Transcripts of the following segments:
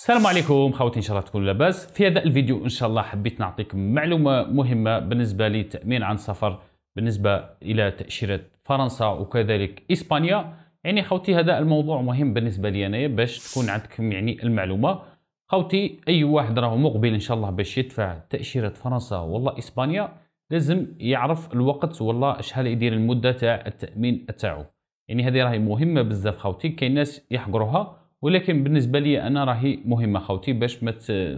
السلام عليكم خوتي ان شاء الله تكونوا لاباس في هذا الفيديو ان شاء الله حبيت نعطيكم معلومه مهمه بالنسبه للتامين عن سفر بالنسبه الى تاشيره فرنسا وكذلك اسبانيا يعني خوتي هذا الموضوع مهم بالنسبه لي انايا باش تكون عندكم يعني المعلومه خوتي اي واحد راه مقبل ان شاء الله باش يدفع تاشيره فرنسا والله اسبانيا لازم يعرف الوقت والله شحال يدير المده تاع التامين تاعو يعني هذه راهي مهمه بزاف خوتي كاين ناس يحقروها ولكن بالنسبه لي انا راهي مهمه خوتي باش ما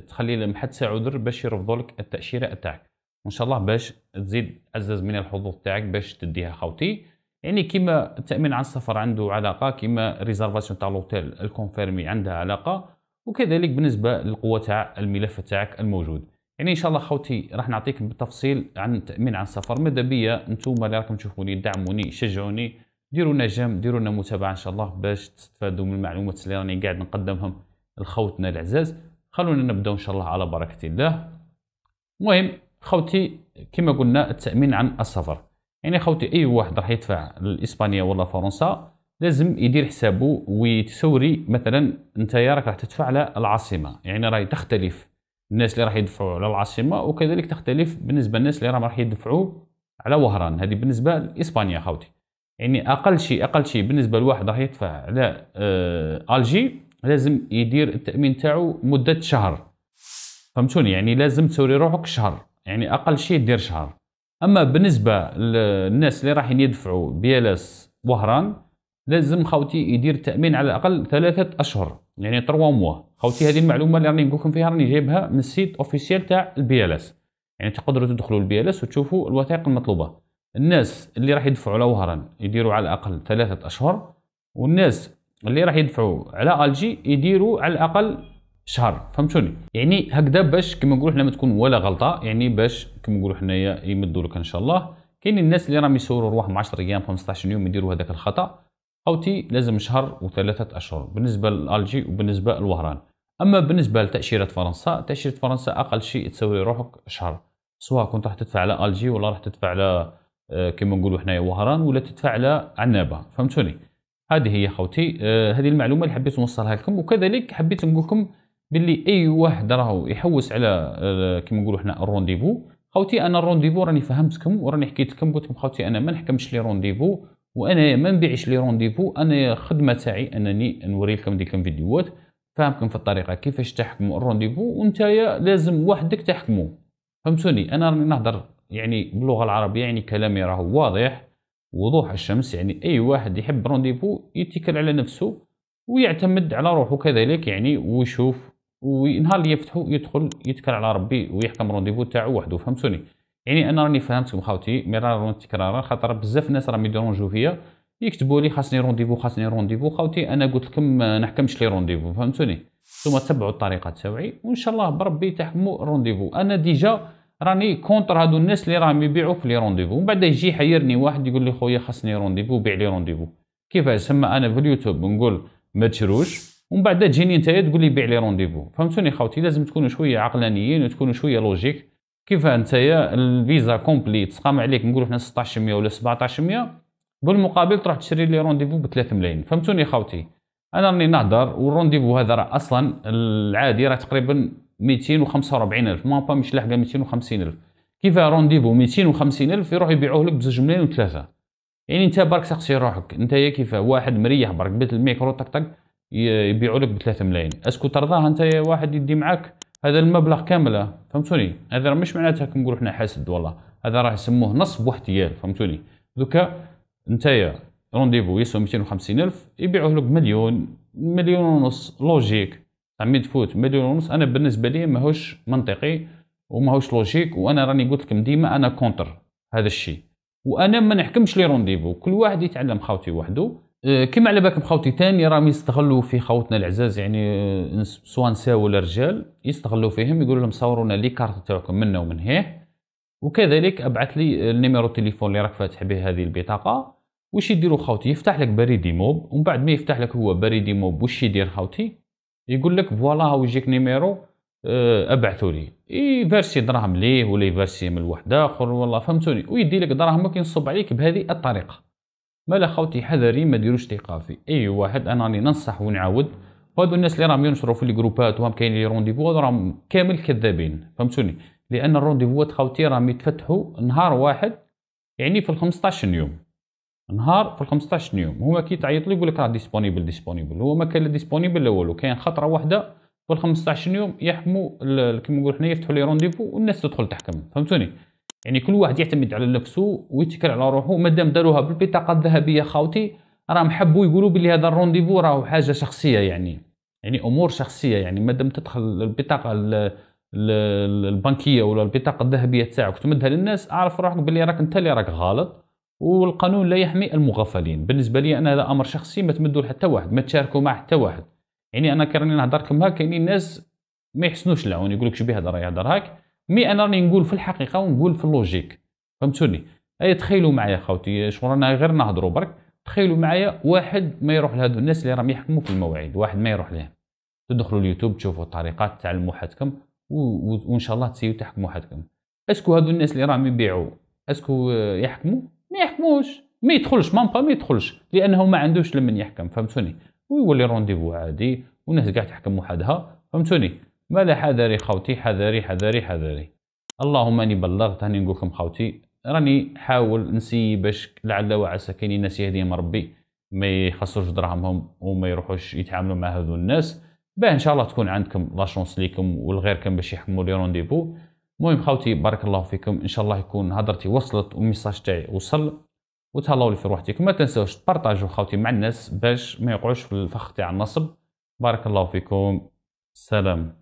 تخلي لهم حتى عذر باش يرفضوا لك التاشيره تاعك وان شاء الله باش تزيد عزز من الحظوظ تاعك باش تديها خوتي يعني كيما التامين على السفر عنده علاقه كيما ريزرفاسيون تاع لوتيل الكونفيرمي عندها علاقه وكذلك بالنسبه للقوه تاع الملف تاعك الموجود يعني ان شاء الله خوتي راح نعطيكم بالتفصيل عن التامين على السفر ماذا بيا نتوما اللي راكم تشوفوني دعموني شجعوني ديروا لنا جيم ديروا لنا متابعه ان شاء الله باش تستفادوا من المعلومات اللي راني قاعد نقدمهم لخوتنا العزاز خلونا نبداو ان شاء الله على بركه الله المهم خوتي كما قلنا التامين عن السفر يعني خوتي اي واحد راح يدفع لاسبانيا ولا فرنسا لازم يدير حسابه ويتسوري مثلا انت راك راح تدفع على العاصمه يعني راهي تختلف الناس اللي راح يدفعوا على العاصمه وكذلك تختلف بالنسبه للناس اللي راح يدفعوا على وهران هذه بالنسبه لاسبانيا خوتي يعني اقل شيء اقل شيء بالنسبه لواحد راح يدفع على آه، الجي لازم يدير التامين تاعو مده شهر فهمتوني يعني لازم تسوري روحك شهر يعني اقل شيء دير شهر اما بالنسبه للناس اللي رايحين يدفعوا بيلس وهران لازم خوتي يدير تامين على الاقل ثلاثه اشهر يعني 3 موا خوتي هذه المعلومه اللي راني نقولكم فيها راني جايبها من السيت اوفيسيال تاع البيلس يعني تقدروا تدخلوا البيلس وتشوفوا الوثائق المطلوبه الناس اللي راح يدفعوا وهران يديروا على الاقل ثلاثه اشهر والناس اللي راح يدفعوا على الجي يديروا على الاقل شهر فهمتوني يعني هكذا باش كما نقولوا حنا ما تكون ولا غلطه يعني باش كما نقولوا حنايا يمدوا لك ان شاء الله كاين الناس اللي راهم يصوروا رواحهم 10 ايام 15 يوم يديروا هذاك الخطا اوتي لازم شهر وثلاثه اشهر بالنسبه للالجي وبالنسبه للوهران اما بالنسبه لتاشيره فرنسا تاشيره فرنسا اقل شيء تسوي روحك شهر سواء كنت راح تدفع على الجي ولا راح تدفع على آه، كما نقولوا حنايا وهران ولا تدفع على عنابه فهمتوني هذه هي خوتي آه، هذه المعلومه اللي حبيت نوصلها لكم وكذلك حبيت نقول لكم باللي اي واحد راهو يحوس على آه، كما نقولوا حنا الرونديفو خوتي انا الرونديفو راني فهمتكم وراني حكيت لكم قلت لكم خوتي انا ما نحكمش لي رونديفو وانا ما نبيعش لي رونديفو انا خدمه تاعي انني نوري لكم ديك الفيديوهات فاهمكم في الطريقه كيفاش تحكموا الرونديفو وانتيا لازم وحدك تحكموا فهمتوني انا راني نهضر يعني باللغه العربيه يعني كلامي راه واضح وضوح الشمس يعني اي واحد يحب رونديفو يتكل على نفسه ويعتمد على روحه كذلك يعني ويشوف ونهار اللي يفتحو يدخل يتكل على ربي ويحكم رونديفو تاعو وحده فهمتوني يعني انا راني فهمتكم خاوتي مرارا وتكرارا خاطر بزاف ناس راهم يديرونجو فيا يكتبوا لي خاصني رونديفو خاصني رونديفو خاوتي انا قلت لكم ما نحكمش لي رونديفو فهمتوني ثم تبعوا الطريقه تاعي وان شاء الله بربي تحكموا رونديفو انا ديجا راني كونتر هادو الناس اللي راهم يبيعوا في لي رونديفو من بعد يجي يحيرني واحد يقول لي خويا خاصني رونديفو بيع لي رونديفو كيفاش سما انا في اليوتيوب نقول ما تشروش ومن بعد تجيني نتايا تقول لي بيع لي رونديفو فهمتوني خوتي لازم تكونوا شويه عقلانيين وتكونوا شويه لوجيك كيف نتايا الفيزا كومبليت تقام عليك نقولوا حنا 1600 ولا 1700 بالمقابل تروح تشري لي رونديفو ب 3 ملايين فهمتوني خوتي انا راني نهضر والرونديفو هذا راه اصلا العادي راه تقريبا 245000 مابا مش لاحقه 250000 كيفاه رونديفو 250000 يروح يبيعوه لك بزوج ملايين وثلاثه يعني انت برك سقسي روحك انت كيفاه واحد مريح برك بيت الميكرو طق طق يبيعوا لك ب 3 ملايين اسكو ترضاها انت واحد يدي معاك هذا المبلغ كامله فهمتوني هذا مش معناتها كنقولوا حنا حاسد والله هذا راه يسموه نصب واحتيال فهمتوني دوكا نتايا رونديفو يسوى 250000 يبيعوه لك بمليون مليون ونص لوجيك عم تفوت مليون ونص انا بالنسبه لي ماهوش منطقي وماهوش لوجيك وانا راني قلت لكم ديما انا كونتر هذا الشيء وانا ما نحكمش لي رونديفو كل واحد يتعلم خاوتي وحده آه، كما على بالكم خاوتي تاني راهم يستغلوا في خاوتنا العزاز يعني آه، سواء نساء ولا رجال يستغلوا فيهم يقولوا لهم صورونا لي كارت تاعكم منا ومن هيه وكذلك ابعث لي النيميرو تليفون اللي راك فاتح به هذه البطاقه واش يديروا خاوتي يفتح لك بريد موب ومن بعد ما يفتح لك هو بريد موب واش يدير خاوتي يقول لك فوالا هاو يجيك نيميرو آه، ابعثوا لي يفارسي دراهم ليه ولا يفرسي من واحد اخر والله فهمتوني ويدي لك دراهمك كينصب عليك بهذه الطريقه مالا خوتي حذري ما ديروش ثقه في اي واحد انا راني ننصح ونعاود وهادو الناس اللي راهم ينشروا في الجروبات وهم كاين لي رونديفو راهم كامل كذابين فهمتوني لان الرونديفوات خوتي راهم يتفتحوا نهار واحد يعني في ال 15 يوم نهار في 15 يوم هو كي تعيط لي يقول لك راه ديسبونيبل ديسبونيبل هو ما كان لا ديسبونيبل لا والو كاين خطره واحده في 15 يوم يحموا كيما نقولوا حنايا يفتحوا لي رونديفو والناس تدخل تحكم فهمتوني يعني كل واحد يعتمد على نفسه ويتكل على روحه مادام داروها بالبطاقه الذهبيه خاوتي راهم حبوا يقولوا بلي هذا الرونديفو راهو حاجه شخصيه يعني يعني امور شخصيه يعني مادام تدخل البطاقه البنكيه ولا البطاقه الذهبيه تاعك تمدها للناس اعرف روحك بلي راك انت اللي راك غلط والقانون لا يحمي المغفلين بالنسبه لي انا هذا امر شخصي ما تمدوا لحتى واحد ما تشاركوا مع حتى واحد يعني انا كراني نهضر لكم هكا كاينين ناس ما يحسنوش العون يقول لك شبيه هضره يهضر هاك مي انا راني نقول في الحقيقه ونقول في اللوجيك فهمتوني اي تخيلوا معايا خاوتي رانا غير نهضروا برك تخيلوا معايا واحد ما يروح لهذو الناس اللي راهم يحكموا في المواعيد واحد ما يروح لهم تدخلوا اليوتيوب تشوفوا الطريقات تعلموا حدكم وان شاء الله تسيو تحكموا حدكم اسكو هذو الناس اللي راهم يبيعوا اسكو يحكموا ما يحكموش ما يدخلش مام با ما يدخلش لانه ما عندوش لمن يحكم فهمتوني ويولي رونديفو عادي والناس كاع تحكم وحدها فهمتوني مالا حذري خوتي حذري حذري حذري اللهم اني بلغت هاني نقول لكم خوتي راني حاول نسي باش لعل وعسى كاينين ناس يهديهم ربي ما يخسروش دراهمهم وما يروحوش يتعاملوا مع هذو الناس باه ان شاء الله تكون عندكم لا شونس ليكم ولغيركم باش يحكموا لي رونديفو المهم خاوتي بارك الله فيكم ان شاء الله يكون هضرتي وصلت والميساج تاعي وصل وتهلاو لي في روحتكم ما تنساوش تبارطاجوا خاوتي مع الناس باش ما يقعوش في الفخ تاع النصب بارك الله فيكم سلام